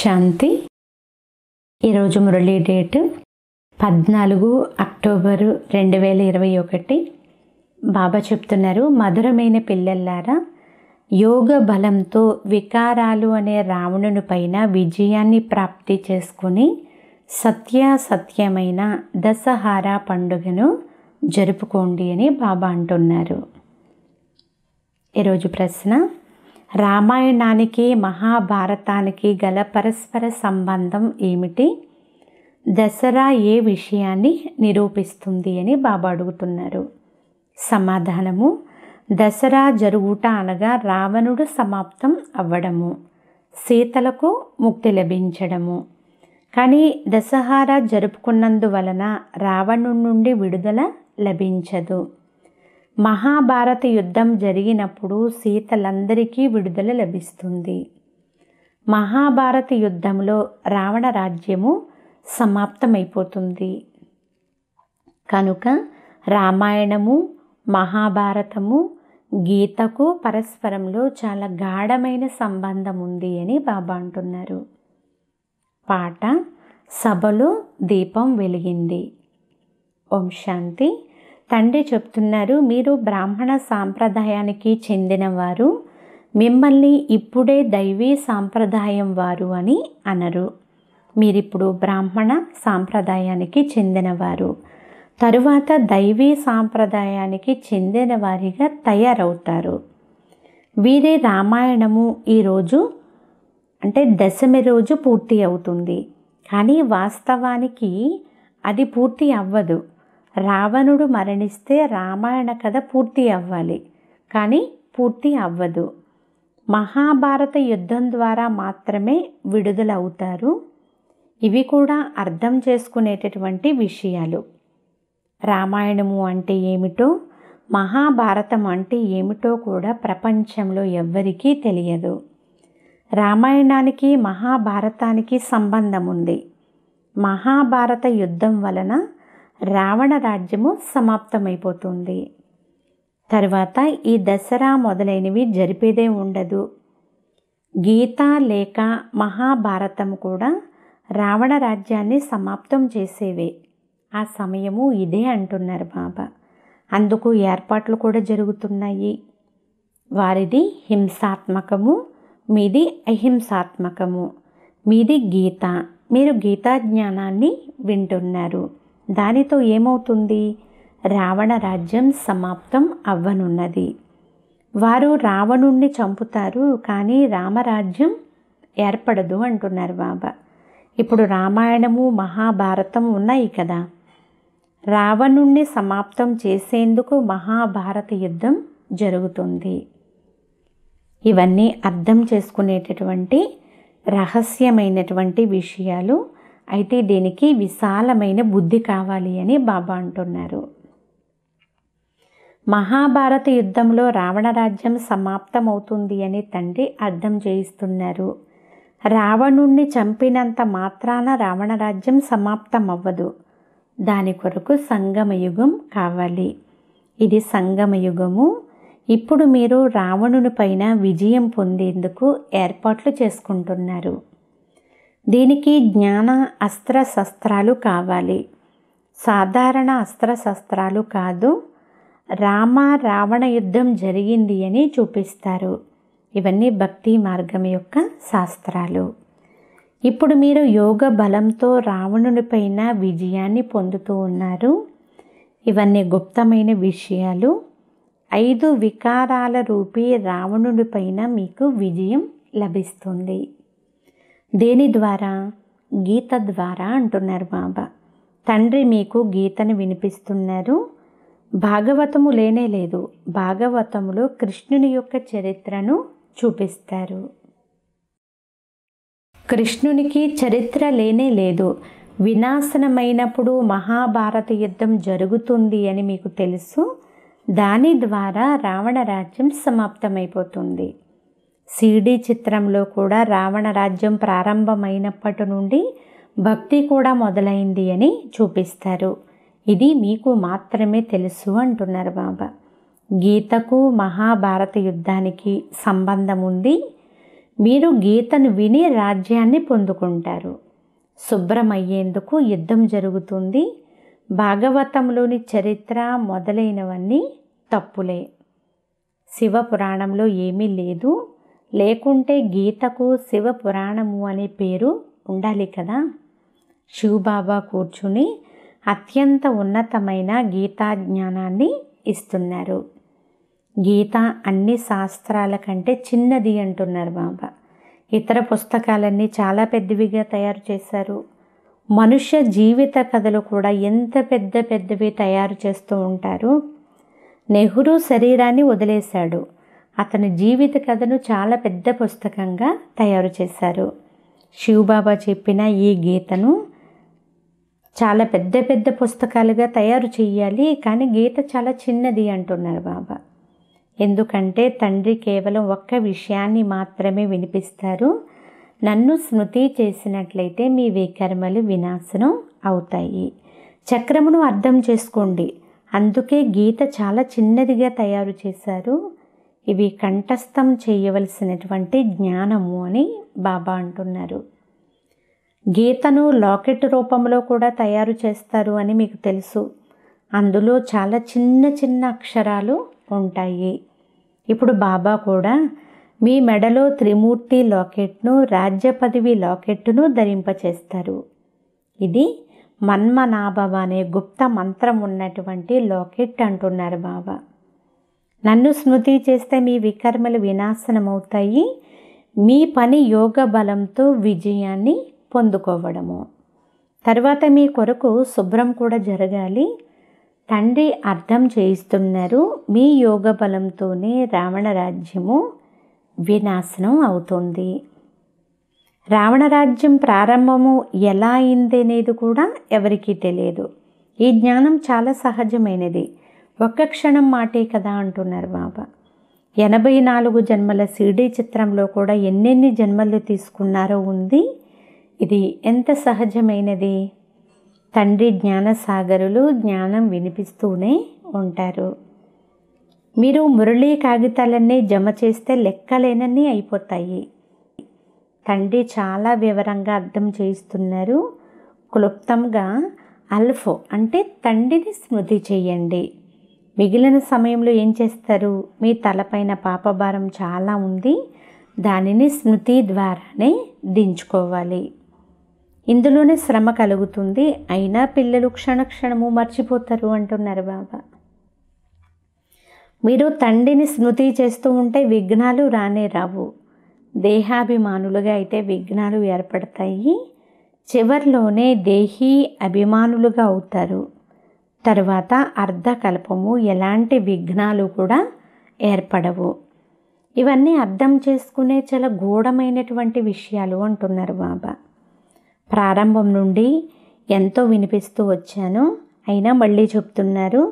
శాంతి ఈరోజు మురళీ డేట్ పద్నాలుగు అక్టోబరు రెండు వేల ఇరవై ఒకటి బాబా చెప్తున్నారు మధురమైన పిల్లల్లారా యోగ బలంతో వికారాలు అనే రావణుని పైన విజయాన్ని ప్రాప్తి చేసుకుని సత్యాసత్యమైన దసహారా పండుగను జరుపుకోండి అని బాబా అంటున్నారు ఈరోజు ప్రశ్న రామాయణానికి మహాభారతానికి గల పరస్పర సంబంధం ఏమిటి దసరా ఏ విషయాన్ని నిరూపిస్తుంది అని బాబా అడుగుతున్నారు సమాధానము దసరా జరుగుట అనగా రావణుడు సమాప్తం అవ్వడము సీతలకు ముక్తి లభించడము కానీ దసహారా జరుపుకున్నందువలన రావణు నుండి విడుదల లభించదు మహాభారత యుద్ధం జరిగినప్పుడు సీతలందరికీ విడుదల లభిస్తుంది మహాభారత యుద్ధంలో రావణ రాజ్యము సమాప్తమైపోతుంది కనుక రామాయణము మహాభారతము గీతకు పరస్పరంలో చాలా గాఢమైన సంబంధం ఉంది అని బాబా అంటున్నారు పాట సభలో దీపం వెలిగింది ఓం శాంతి తండ్రి చెప్తున్నారు మీరు బ్రాహ్మణ సాంప్రదాయానికి చెందినవారు మిమ్మల్ని ఇప్పుడే దైవీ సాంప్రదాయం వారు అని అనరు మీరిప్పుడు బ్రాహ్మణ సాంప్రదాయానికి చెందినవారు తరువాత దైవీ సాంప్రదాయానికి చెందిన వారిగా తయారవుతారు వీరే రామాయణము ఈరోజు అంటే దశమి రోజు పూర్తి అవుతుంది కానీ వాస్తవానికి అది పూర్తి అవ్వదు రావణుడు మరణిస్తే రామాయణ కథ పూర్తి అవ్వాలి కానీ పూర్తి అవ్వదు మహాభారత యుద్ధం ద్వారా మాత్రమే విడుదలవుతారు ఇవి కూడా అర్థం చేసుకునేటటువంటి విషయాలు రామాయణము అంటే ఏమిటో మహాభారతం అంటే ఏమిటో కూడా ప్రపంచంలో ఎవ్వరికీ తెలియదు రామాయణానికి మహాభారతానికి సంబంధం ఉంది మహాభారత యుద్ధం వలన రావణ రాజ్యము సమాప్తమైపోతుంది తర్వాత ఈ దసరా మొదలైనవి జరిపేదే ఉండదు గీత లేక మహాభారతం కూడా రావణ రాజ్యాన్ని సమాప్తం చేసేవే ఆ సమయము ఇదే అంటున్నారు బాబా అందుకు ఏర్పాట్లు కూడా జరుగుతున్నాయి వారిది హింసాత్మకము మీది అహింసాత్మకము మీది గీత మీరు గీతా జ్ఞానాన్ని వింటున్నారు దానితో ఏమవుతుంది రావణ రాజ్యం సమాప్తం అవ్వనున్నది వారు రావణుణ్ణి చంపుతారు కానీ రామరాజ్యం ఏర్పడదు అంటున్నారు బాబా ఇప్పుడు రామాయణము మహాభారతం ఉన్నాయి కదా రావణుణ్ణి సమాప్తం చేసేందుకు మహాభారత యుద్ధం జరుగుతుంది ఇవన్నీ అర్థం చేసుకునేటటువంటి రహస్యమైనటువంటి విషయాలు అయితే దీనికి విశాలమైన బుద్ధి కావాలి అని బాబా అంటున్నారు మహాభారత యుద్ధంలో రావణ రాజ్యం సమాప్తమవుతుంది అని తండ్రి అర్థం చేయిస్తున్నారు రావణుణ్ణి చంపినంత మాత్రాన రావణ రాజ్యం సమాప్తం అవ్వదు దాని కొరకు సంగమయుగం కావాలి ఇది సంగమయుగము ఇప్పుడు మీరు రావణుని పైన విజయం పొందేందుకు ఏర్పాట్లు చేసుకుంటున్నారు దీనికి జ్ఞాన అస్త్ర కావాలి సాధారణ అస్త్ర శస్త్రాలు కాదు రామ రావణ యుద్ధం జరిగింది అని చూపిస్తారు ఇవన్నీ భక్తి మార్గం యొక్క శాస్త్రాలు ఇప్పుడు మీరు యోగ బలంతో రావణునిపైన విజయాన్ని పొందుతూ ఉన్నారు ఇవన్నీ గుప్తమైన విషయాలు ఐదు వికారాల రూపీ రావణుడిపైన మీకు విజయం లభిస్తుంది దేని ద్వారా గీత ద్వారా అంటున్నారు బాబా తండ్రి మీకు గీతను వినిపిస్తున్నారు భాగవతము లేనే లేదు భాగవతములో కృష్ణుని యొక్క చరిత్రను చూపిస్తారు కృష్ణునికి చరిత్ర లేనే లేదు వినాశనమైనప్పుడు మహాభారత యుద్ధం జరుగుతుంది అని మీకు తెలుసు దాని ద్వారా రావణ రాజ్యం సమాప్తమైపోతుంది సీడీ చిత్రంలో కూడా రావణ రాజ్యం ప్రారంభమైనప్పటి నుండి భక్తి కూడా మొదలైంది అని చూపిస్తారు ఇది మీకు మాత్రమే తెలుసు అంటున్నారు బాబా గీతకు మహాభారత యుద్ధానికి సంబంధం ఉంది మీరు గీతను విని రాజ్యాన్ని పొందుకుంటారు శుభ్రమయ్యేందుకు యుద్ధం జరుగుతుంది భాగవతంలోని చరిత్ర మొదలైనవన్నీ తప్పులే శివ పురాణంలో ఏమీ లేదు లేకుంటే గీతకు శివ పురాణము అనే పేరు ఉండాలి కదా శివబాబా కూర్చుని అత్యంత ఉన్నతమైన గీతా జ్ఞానాన్ని ఇస్తున్నారు గీత అన్ని శాస్త్రాల కంటే చిన్నది అంటున్నారు బాబా ఇతర పుస్తకాలన్నీ చాలా పెద్దవిగా తయారు చేశారు మనుష్య జీవిత కథలు కూడా ఎంత పెద్ద పెద్దవి తయారు చేస్తూ ఉంటారు నెహ్రూ శరీరాన్ని వదిలేశాడు అతని జీవిత కథను చాలా పెద్ద పుస్తకంగా తయారు చేశారు శివబాబా చెప్పిన ఈ గీతను చాలా పెద్ద పెద్ద పుస్తకాలుగా తయారు చేయాలి కానీ గీత చాలా చిన్నది అంటున్నారు బాబా ఎందుకంటే తండ్రి కేవలం ఒక్క విషయాన్ని మాత్రమే వినిపిస్తారు నన్ను స్మృతి చేసినట్లయితే మీ వికర్మలు వినాశనం అవుతాయి చక్రమును అర్థం చేసుకోండి అందుకే గీత చాలా చిన్నదిగా తయారు చేశారు ఇవి కంఠస్థం చేయవలసినటువంటి జ్ఞానము అని బాబా అంటున్నారు గీతను లాకెట్ రూపంలో కూడా తయారు చేస్తారు అని మీకు తెలుసు అందులో చాలా చిన్న చిన్న అక్షరాలు ఉంటాయి ఇప్పుడు బాబా కూడా మీ మెడలో త్రిమూర్తి లాకెట్ను రాజ్య పదవి లాకెట్ను ధరింపచేస్తారు ఇది మన్మనాభవ అనే గుప్త మంత్రం ఉన్నటువంటి లాకెట్ అంటున్నారు బాబా నన్ను స్మృతి చేస్తే మీ వికర్మలు వినాశనమవుతాయి మీ పని యోగ బలంతో విజయాన్ని పొందుకోవడము తర్వాత మీ కొరకు శుభ్రం కూడా జరగాలి తండ్రి అర్థం చేయిస్తున్నారు మీ యోగ బలంతోనే రావణ రాజ్యము వినాశనం అవుతుంది రావణ రాజ్యం ప్రారంభము ఎలా అయింది అనేది కూడా ఎవరికీ తెలియదు ఈ జ్ఞానం చాలా సహజమైనది ఒక్క క్షణం మాటే కదా అంటున్నారు బాబా ఎనభై నాలుగు జన్మల సీడీ చిత్రంలో కూడా ఎన్నెన్ని జన్మలు తీసుకున్నారో ఉంది ఇది ఎంత సహజమైనది తండ్రి జ్ఞానసాగరులు జ్ఞానం వినిపిస్తూనే ఉంటారు మీరు మురళీ కాగితాలన్నీ జమ చేస్తే లెక్కలేనన్నీ అయిపోతాయి తండ్రి చాలా వివరంగా అర్థం చేయిస్తున్నారు క్లుప్తంగా అల్ఫో అంటే తండ్రిని స్మృతి చేయండి మిగిలిన సమయంలో ఏం చేస్తారు మీ తలపైన పాపభారం చాలా ఉంది దానిని స్మృతి ద్వారానే దించుకోవాలి ఇందులోనే శ్రమ కలుగుతుంది అయినా పిల్లలు క్షణక్షణము మర్చిపోతారు అంటున్నారు బాబా మీరు తండ్రిని స్మృతి చేస్తూ ఉంటే విఘ్నాలు రానే రావు దేహాభిమానులుగా అయితే విఘ్నాలు ఏర్పడతాయి చివరిలోనే దేహీ అభిమానులుగా అవుతారు తర్వాత అర్ధకల్పము ఎలాంటి విఘ్నాలు కూడా ఏర్పడవు ఇవన్నీ అర్థం చేసుకునే చాలా గూఢమైనటువంటి విషయాలు అంటున్నారు బాబా ప్రారంభం నుండి ఎంతో వినిపిస్తూ వచ్చాను అయినా మళ్ళీ చెప్తున్నారు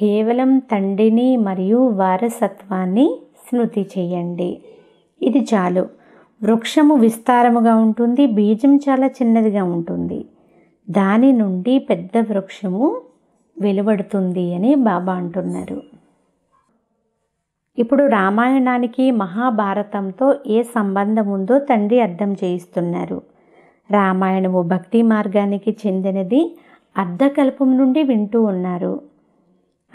కేవలం తండ్రిని మరియు వారసత్వాన్ని స్మృతి చేయండి ఇది చాలు వృక్షము విస్తారముగా ఉంటుంది బీజం చాలా చిన్నదిగా ఉంటుంది దాని నుండి పెద్ద వృక్షము వెలువడుతుంది అని బాబా అంటున్నారు ఇప్పుడు రామాయణానికి మహాభారతంతో ఏ సంబంధం ఉందో తండ్రి అర్థం చేయిస్తున్నారు రామాయణము భక్తి మార్గానికి చెందినది అర్ధకల్పం నుండి వింటూ ఉన్నారు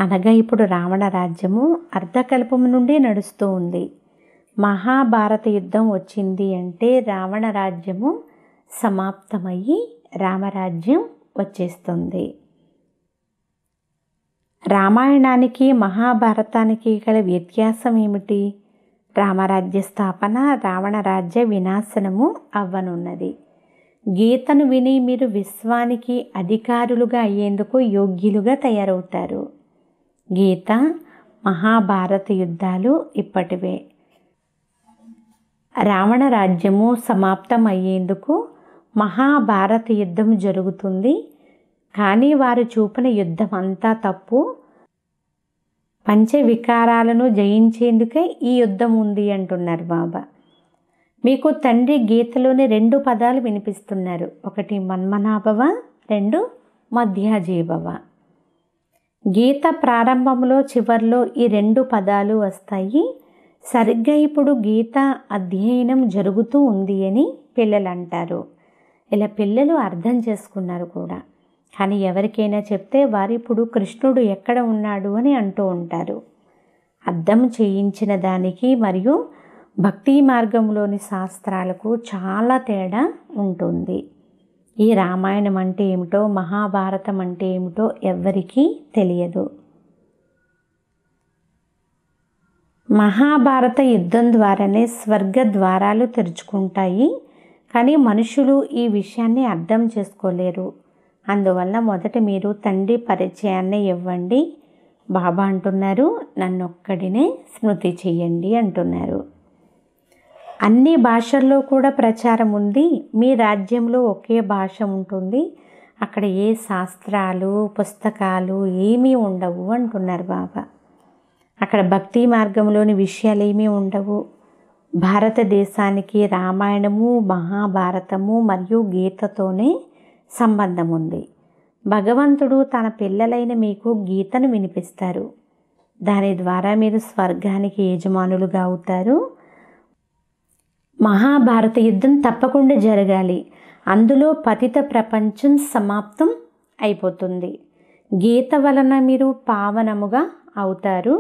అనగా ఇప్పుడు రావణ రాజ్యము అర్ధకల్పం నుండి నడుస్తూ ఉంది మహాభారత యుద్ధం వచ్చింది అంటే రావణ రాజ్యము సమాప్తమయ్యి రామరాజ్యం వచ్చేస్తుంది రామాయణానికి మహాభారతానికి గల వ్యత్యాసం ఏమిటి రామరాజ్య స్థాపన రావణ రాజ్య వినాశనము అవ్వనున్నది గీతను విని మీరు విశ్వానికి అధికారులుగా అయ్యేందుకు యోగ్యులుగా తయారవుతారు గీత మహాభారత యుద్ధాలు ఇప్పటివే రావణ రాజ్యము సమాప్తం అయ్యేందుకు మహాభారత యుద్ధం జరుగుతుంది కానీ వారు చూపిన యుద్ధం అంతా తప్పు పంచ వికారాలను జయించేందుకే ఈ యుద్ధం ఉంది అంటున్నారు బాబా మీకు తండ్రి గీతలోని రెండు పదాలు వినిపిస్తున్నారు ఒకటి మన్మనాభవ రెండు మధ్యాజీభవ గీత ప్రారంభంలో చివర్లో ఈ రెండు పదాలు వస్తాయి సరిగ్గా ఇప్పుడు గీత అధ్యయనం జరుగుతూ ఉంది అని పిల్లలు అంటారు ఇలా పిల్లలు అర్థం చేసుకున్నారు కూడా కానీ ఎవరికైనా చెప్తే వారిప్పుడు కృష్ణుడు ఎక్కడ ఉన్నాడు అని అంటూ ఉంటారు అర్థం చేయించిన దానికి మరియు భక్తి మార్గంలోని శాస్త్రాలకు చాలా తేడా ఉంటుంది ఈ రామాయణం అంటే ఏమిటో మహాభారతం అంటే ఏమిటో ఎవ్వరికీ తెలియదు మహాభారత యుద్ధం ద్వారానే స్వర్గ ద్వారాలు తెరుచుకుంటాయి కానీ మనుషులు ఈ విషయాన్ని అర్థం చేసుకోలేరు అందువల్ల మొదట మీరు తండ్రి పరిచయాన్ని ఇవ్వండి బాబా అంటున్నారు నన్నొక్కడినే స్మృతి చెయ్యండి అంటున్నారు అన్ని భాషల్లో కూడా ప్రచారం ఉంది మీ రాజ్యంలో ఒకే భాష ఉంటుంది అక్కడ ఏ శాస్త్రాలు పుస్తకాలు ఏమీ ఉండవు అంటున్నారు బాబా అక్కడ భక్తి మార్గంలోని విషయాలు ఏమీ ఉండవు భారతదేశానికి రామాయణము మహాభారతము మరియు గీతతోనే సంబంధం ఉంది భగవంతుడు తన పిల్లలైన మీకు గీతను వినిపిస్తారు దాని ద్వారా మీరు స్వర్గానికి యజమానులుగా అవుతారు మహాభారత యుద్ధం తప్పకుండా జరగాలి అందులో పతిత ప్రపంచం సమాప్తం అయిపోతుంది గీత వలన మీరు పావనముగా అవుతారు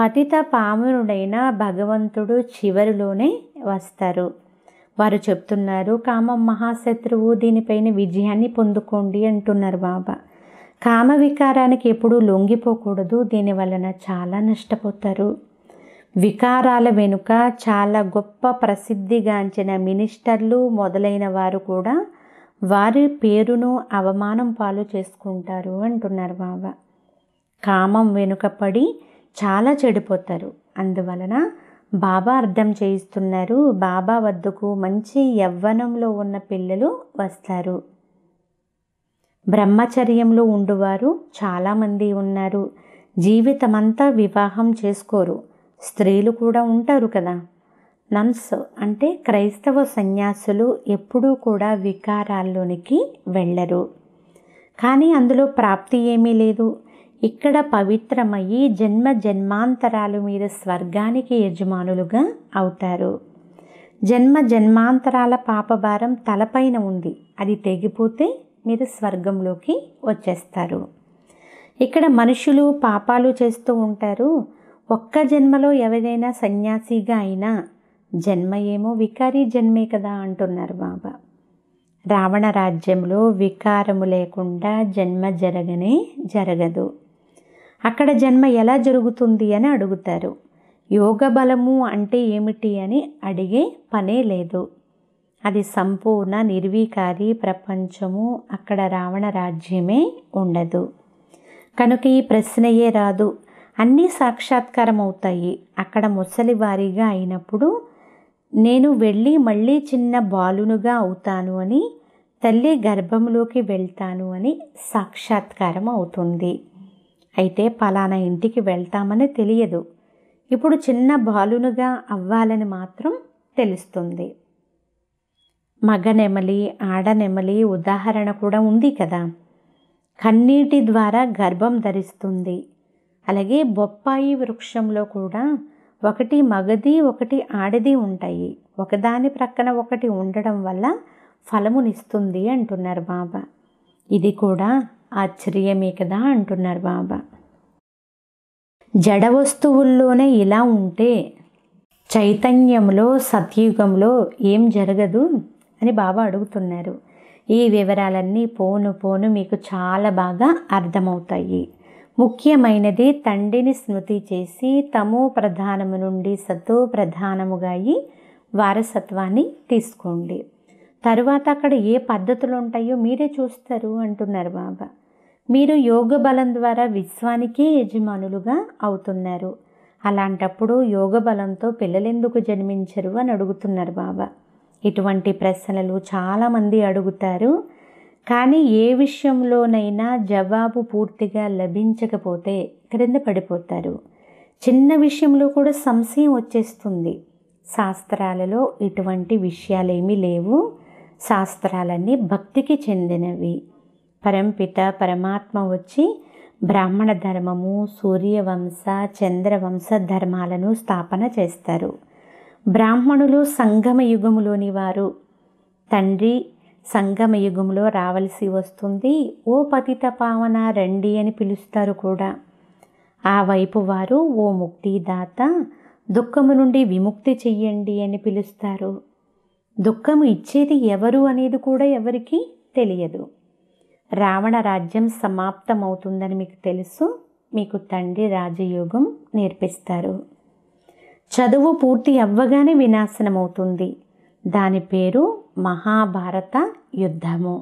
పతిత పావనుడైన భగవంతుడు చివరిలోనే వస్తారు వారు చెప్తున్నారు కామం మహాశత్రువు దీనిపైన విజయాన్ని పొందుకోండి అంటున్నారు బాబా కామ వికారానికి ఎప్పుడూ లొంగిపోకూడదు దీని వలన చాలా నష్టపోతారు వికారాల వెనుక చాలా గొప్ప ప్రసిద్ధిగాంచిన మినిస్టర్లు మొదలైన వారు కూడా వారి పేరును అవమానం పాలు చేసుకుంటారు అంటున్నారు బాబా కామం వెనుక పడి చాలా చెడిపోతారు అందువలన బాబా అర్థం చేయిస్తున్నారు బాబా వద్దకు మంచి యవ్వనంలో ఉన్న పిల్లలు వస్తారు బ్రహ్మచర్యంలో ఉండువారు చాలామంది ఉన్నారు జీవితమంతా వివాహం చేసుకోరు స్త్రీలు కూడా ఉంటారు కదా నన్స్ అంటే క్రైస్తవ సన్యాసులు ఎప్పుడూ కూడా వికారాల్లోనికి వెళ్ళరు కానీ అందులో ప్రాప్తి ఏమీ లేదు ఇక్కడ పవిత్రమయ్యి జన్మ జన్మాంతరాలు మీరు స్వర్గానికి యజమానులుగా అవుతారు జన్మ జన్మాంతరాల పాపభారం తలపైన ఉంది అది తెగిపోతే మీరు స్వర్గంలోకి వచ్చేస్తారు ఇక్కడ మనుషులు పాపాలు చేస్తూ ఉంటారు ఒక్క జన్మలో ఎవరైనా సన్యాసిగా అయినా జన్మ ఏమో వికారీ జన్మే కదా అంటున్నారు బాబా రావణ రాజ్యంలో వికారము లేకుండా జన్మ జరగనే జరగదు అక్కడ జన్మ ఎలా జరుగుతుంది అని అడుగుతారు యోగ బలము అంటే ఏమిటి అని అడిగే పనే లేదు అది సంపూర్ణ నిర్వీకారి ప్రపంచము అక్కడ రావణ రాజ్యమే ఉండదు కనుక ఈ ప్రశ్నయే రాదు అన్నీ సాక్షాత్కారం అవుతాయి అక్కడ ముసలి వారీగా అయినప్పుడు నేను వెళ్ళి మళ్ళీ చిన్న బాలునుగా అవుతాను అని తల్లి గర్భంలోకి వెళ్తాను అని సాక్షాత్కారం అవుతుంది అయితే పలానా ఇంటికి వెళ్తామని తెలియదు ఇప్పుడు చిన్న బాలునుగా అవ్వాలని మాత్రం తెలుస్తుంది మగ నెమలి ఆడ నెమలి ఉదాహరణ కూడా ఉంది కదా కన్నీటి ద్వారా గర్భం ధరిస్తుంది అలాగే బొప్పాయి వృక్షంలో కూడా ఒకటి మగది ఒకటి ఆడది ఉంటాయి ఒకదాని ప్రక్కన ఒకటి ఉండడం వల్ల ఫలమునిస్తుంది అంటున్నారు బాబా ఇది కూడా ఆశ్చర్యమే కదా అంటున్నారు బాబా జడ వస్తువుల్లోనే ఇలా ఉంటే చైతన్యంలో సత్యుగంలో ఏం జరగదు అని బాబా అడుగుతున్నారు ఈ వివరాలన్నీ పోను పోను మీకు చాలా బాగా అర్థమవుతాయి ముఖ్యమైనది తండ్రిని స్మృతి చేసి తమో ప్రధానము నుండి సతో ప్రధానముగా అయి వారసత్వాన్ని తీసుకోండి తరువాత అక్కడ ఏ పద్ధతులు ఉంటాయో మీరే చూస్తారు అంటున్నారు బాబా మీరు యోగ బలం ద్వారా విశ్వానికే యజమానులుగా అవుతున్నారు అలాంటప్పుడు యోగ బలంతో పిల్లలెందుకు జన్మించరు అని అడుగుతున్నారు బాబా ఇటువంటి ప్రశ్నలు చాలామంది అడుగుతారు కానీ ఏ విషయంలోనైనా జవాబు పూర్తిగా లభించకపోతే క్రింద పడిపోతారు చిన్న విషయంలో కూడా సంశయం వచ్చేస్తుంది శాస్త్రాలలో ఇటువంటి విషయాలేమీ లేవు శాస్త్రాలన్నీ భక్తికి చెందినవి పరంపిత పరమాత్మ వచ్చి బ్రాహ్మణ ధర్మము సూర్యవంశ చంద్రవంశ ధర్మాలను స్థాపన చేస్తారు బ్రాహ్మణులు సంగమ యుగములోని వారు తండ్రి సంగమ యుగంలో రావలసి వస్తుంది ఓ పతిత పావన రండి అని పిలుస్తారు కూడా ఆ వైపు వారు ఓ ముక్తిదాత దుఃఖము నుండి విముక్తి చెయ్యండి అని పిలుస్తారు దుఃఖము ఇచ్చేది ఎవరు అనేది కూడా ఎవరికీ తెలియదు రావణ రాజ్యం సమాప్తమవుతుందని మీకు తెలుసు మీకు తండ్రి రాజయోగం నేర్పిస్తారు చదువు పూర్తి అవ్వగానే వినాశనమవుతుంది దాని పేరు మహాభారత యుద్ధము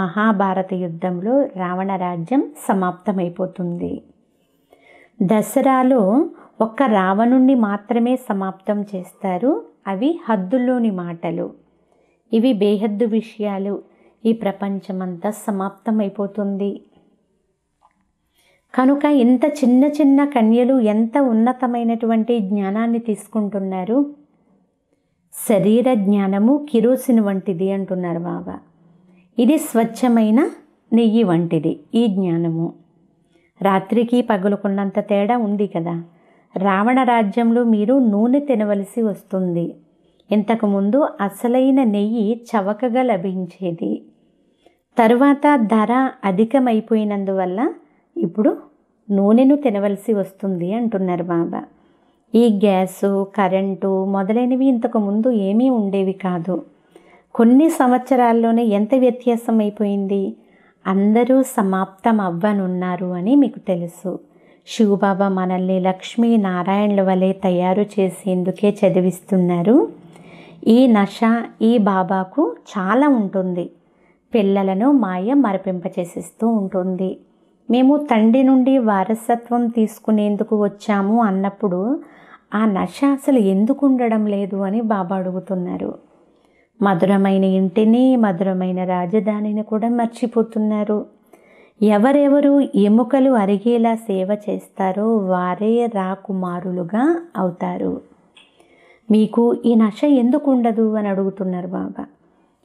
మహాభారత యుద్ధంలో రావణ రాజ్యం సమాప్తమైపోతుంది దసరాలో ఒక్క రావణుణ్ణి మాత్రమే సమాప్తం చేస్తారు అవి హద్దుల్లోని మాటలు ఇవి బేహద్దు విషయాలు ఈ ప్రపంచమంతా సమాప్తమైపోతుంది కనుక ఇంత చిన్న చిన్న కన్యలు ఎంత ఉన్నతమైనటువంటి జ్ఞానాన్ని తీసుకుంటున్నారు శరీర జ్ఞానము కిరోసిన్ వంటిది అంటున్నారు బాబా ఇది స్వచ్ఛమైన నెయ్యి వంటిది ఈ జ్ఞానము రాత్రికి పగులుకున్నంత తేడా ఉంది కదా రావణ రాజ్యంలో మీరు నూనె తినవలసి వస్తుంది ఇంతకుముందు అసలైన నెయ్యి చవకగా లభించేది తర్వాత ధర అధికమైపోయినందువల్ల ఇప్పుడు నూనెను తినవలసి వస్తుంది అంటున్నారు బాబా ఈ గ్యాసు కరెంటు మొదలైనవి ఇంతకుముందు ఏమీ ఉండేవి కాదు కొన్ని సంవత్సరాల్లోనే ఎంత వ్యత్యాసం అయిపోయింది అందరూ సమాప్తం అవ్వనున్నారు అని మీకు తెలుసు శివబాబా మనల్ని లక్ష్మీ నారాయణుల వలె తయారు చేసేందుకే చదివిస్తున్నారు ఈ నష ఈ బాబాకు చాలా ఉంటుంది పిల్లలను మాయ మరపింపచేసిస్తూ ఉంటుంది మేము తండ్రి నుండి వారసత్వం తీసుకునేందుకు వచ్చాము అన్నప్పుడు ఆ నశ అసలు ఎందుకు ఉండడం లేదు అని బాబా అడుగుతున్నారు మధురమైన ఇంటిని మధురమైన రాజధానిని కూడా మర్చిపోతున్నారు ఎవరెవరు ఎముకలు అరిగేలా సేవ చేస్తారో వారే రాకుమారులుగా అవుతారు మీకు ఈ నశ ఎందుకు ఉండదు అని అడుగుతున్నారు బాబా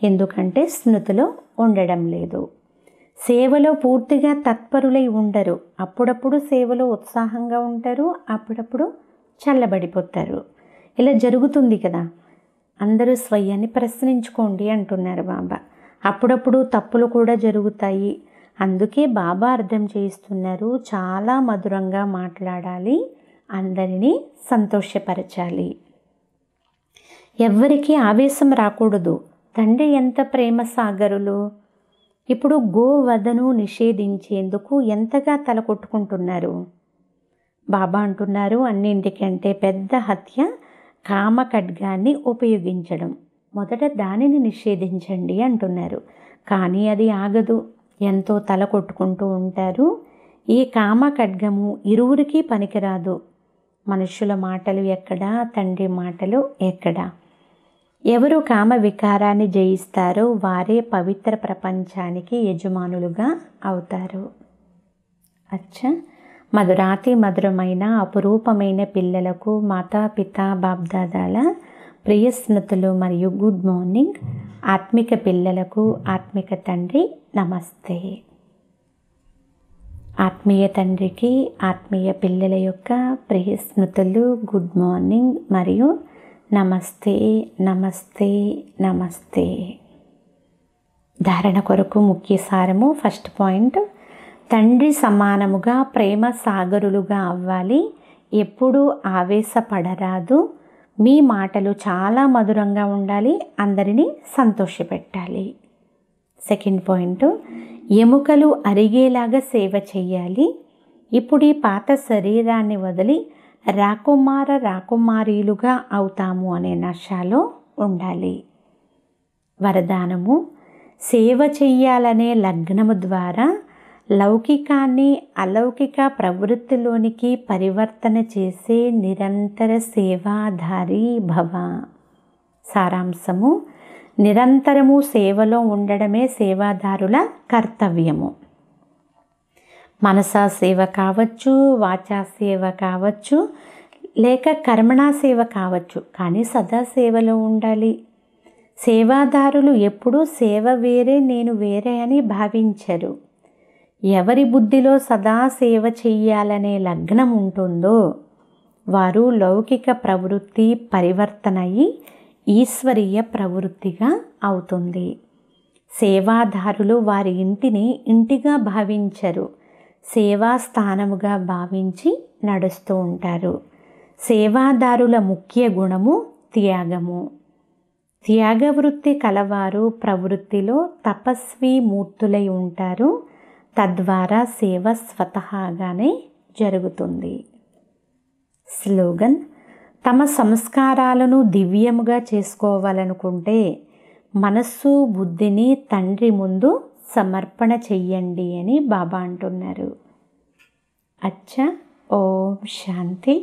ఎందుకంటే స్మృతిలో ఉండడం లేదు సేవలో పూర్తిగా తత్పరులై ఉండరు అప్పుడప్పుడు సేవలో ఉత్సాహంగా ఉంటారు అప్పుడప్పుడు చల్లబడిపోతారు ఇలా జరుగుతుంది కదా అందరూ స్వయాన్ని ప్రశ్నించుకోండి అంటున్నారు బాబా అప్పుడప్పుడు తప్పులు కూడా జరుగుతాయి అందుకే బాబా అర్థం చేయిస్తున్నారు చాలా మధురంగా మాట్లాడాలి అందరినీ సంతోషపరచాలి ఎవ్వరికీ ఆవేశం రాకూడదు తండ్రి ఎంత ప్రేమ సాగరులు ఇప్పుడు గోవధను నిషేధించేందుకు ఎంతగా తలకొట్టుకుంటున్నారు బాబా అంటున్నారు అన్నింటికంటే పెద్ద హత్య కామఖడ్గాన్ని ఉపయోగించడం మొదట దానిని నిషేధించండి అంటున్నారు కానీ అది ఆగదు ఎంతో తల కొట్టుకుంటూ ఉంటారు ఈ కామఖడ్గము ఇరువురికి పనికిరాదు మనుషుల మాటలు ఎక్కడా తండ్రి మాటలు ఎక్కడా ఎవరు కామ వికారాన్ని జయిస్తారో వారే పవిత్ర ప్రపంచానికి యజమానులుగా అవుతారు అచ్చా మధురాతి మధురమైన అపురూపమైన పిల్లలకు పితా బాబ్దాదాల ప్రియస్మృతులు మరియు గుడ్ మార్నింగ్ ఆత్మిక పిల్లలకు ఆత్మిక తండ్రి నమస్తే ఆత్మీయ తండ్రికి ఆత్మీయ పిల్లల యొక్క ప్రియస్మృతులు గుడ్ మార్నింగ్ మరియు నమస్తే నమస్తే నమస్తే ధారణ కొరకు ముఖ్య సారము ఫస్ట్ పాయింట్ తండ్రి సమానముగా ప్రేమ సాగరులుగా అవ్వాలి ఎప్పుడూ ఆవేశపడరాదు మీ మాటలు చాలా మధురంగా ఉండాలి అందరినీ సంతోషపెట్టాలి సెకండ్ పాయింట్ ఎముకలు అరిగేలాగా సేవ చేయాలి ఇప్పుడు ఈ పాత శరీరాన్ని వదిలి రాకుమార రాకుమారీలుగా అవుతాము అనే నషాలో ఉండాలి వరదానము సేవ చెయ్యాలనే లగ్నము ద్వారా లౌకికాన్ని అలౌకిక ప్రవృత్తిలోనికి పరివర్తన చేసే నిరంతర సేవాధారి భవ సారాంశము నిరంతరము సేవలో ఉండడమే సేవాదారుల కర్తవ్యము మనసా సేవ కావచ్చు వాచా సేవ కావచ్చు లేక కర్మణా సేవ కావచ్చు కానీ సదా సేవలో ఉండాలి సేవాదారులు ఎప్పుడూ సేవ వేరే నేను వేరే అని భావించరు ఎవరి బుద్ధిలో సదా సేవ చెయ్యాలనే లగ్నం ఉంటుందో వారు లౌకిక ప్రవృత్తి పరివర్తన అయి ఈశ్వరీయ ప్రవృత్తిగా అవుతుంది సేవాదారులు వారి ఇంటిని ఇంటిగా భావించరు సేవా స్థానముగా భావించి నడుస్తూ ఉంటారు సేవాదారుల ముఖ్య గుణము త్యాగము త్యాగవృత్తి కలవారు ప్రవృత్తిలో తపస్వి మూర్తులై ఉంటారు తద్వారా సేవ స్వతహాగానే జరుగుతుంది స్లోగన్ తమ సంస్కారాలను దివ్యముగా చేసుకోవాలనుకుంటే మనస్సు బుద్ధిని తండ్రి ముందు సమర్పణ చెయ్యండి అని బాబా అంటున్నారు అచ్చా ఓం శాంతి